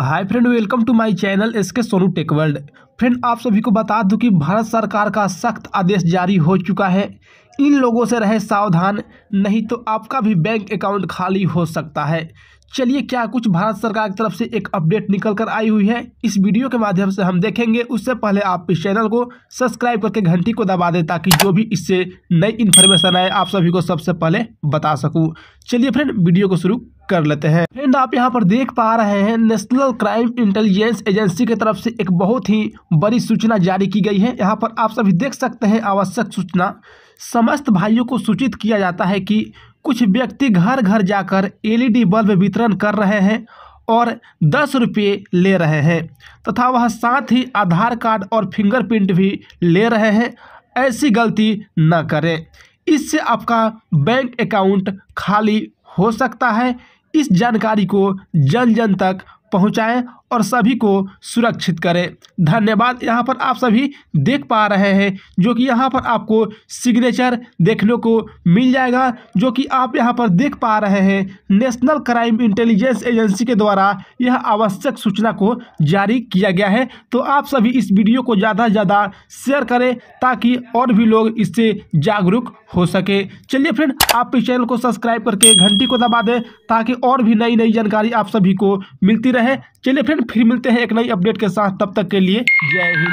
hi friend welcome to my channel इसके Sonu tech world friend आप सभी को बता दूं कि भारत सरकार का सख्त आदेश जारी हो चुका है इन लोगों से रहे सावधान नहीं तो आपका भी बैंक अकाउंट खाली हो सकता है चलिए क्या कुछ भारत सरकार की तरफ से एक अपडेट निकल कर आई हुई है इस वीडियो के माध्यम से हम देखेंगे उससे पहले आप इस चैनल को सब्सक्राइब करके घंटी को दबा दें ताकि जो भी इससे नई इन्फॉर्मेशन आए आप सभी को सबसे पहले बता सकूँ चलिए फ्रेंड वीडियो को शुरू कर लेते हैं फ्रेंड आप यहाँ पर देख पा रहे हैं नेशनल क्राइम इंटेलिजेंस एजेंसी की तरफ से एक बहुत ही बड़ी सूचना जारी की गई है यहाँ पर आप सभी देख सकते हैं आवश्यक सूचना समस्त भाइयों को सूचित किया जाता है कि कुछ व्यक्ति घर घर जाकर एलईडी e बल्ब वितरण कर रहे हैं और दस रुपये ले रहे हैं तथा वह साथ ही आधार कार्ड और फिंगरप्रिंट भी ले रहे हैं ऐसी गलती न करें इससे आपका बैंक अकाउंट खाली हो सकता है इस जानकारी को जन जन तक पहुँचाएँ और सभी को सुरक्षित करें धन्यवाद यहाँ पर आप सभी देख पा रहे हैं जो कि यहाँ पर आपको सिग्नेचर देखने को मिल जाएगा जो कि आप यहाँ पर देख पा रहे हैं नेशनल क्राइम इंटेलिजेंस एजेंसी के द्वारा यह आवश्यक सूचना को जारी किया गया है तो आप सभी इस वीडियो को ज़्यादा से ज़्यादा शेयर करें ताकि और भी लोग इससे जागरूक हो सके चलिए फ्रेंड आप इस चैनल को सब्सक्राइब करके घंटी को दबा दें ताकि और भी नई नई जानकारी आप सभी को मिलती रहे चलिए फ्रेंड फिर मिलते हैं एक नई अपडेट के साथ तब तक के लिए जय हिंद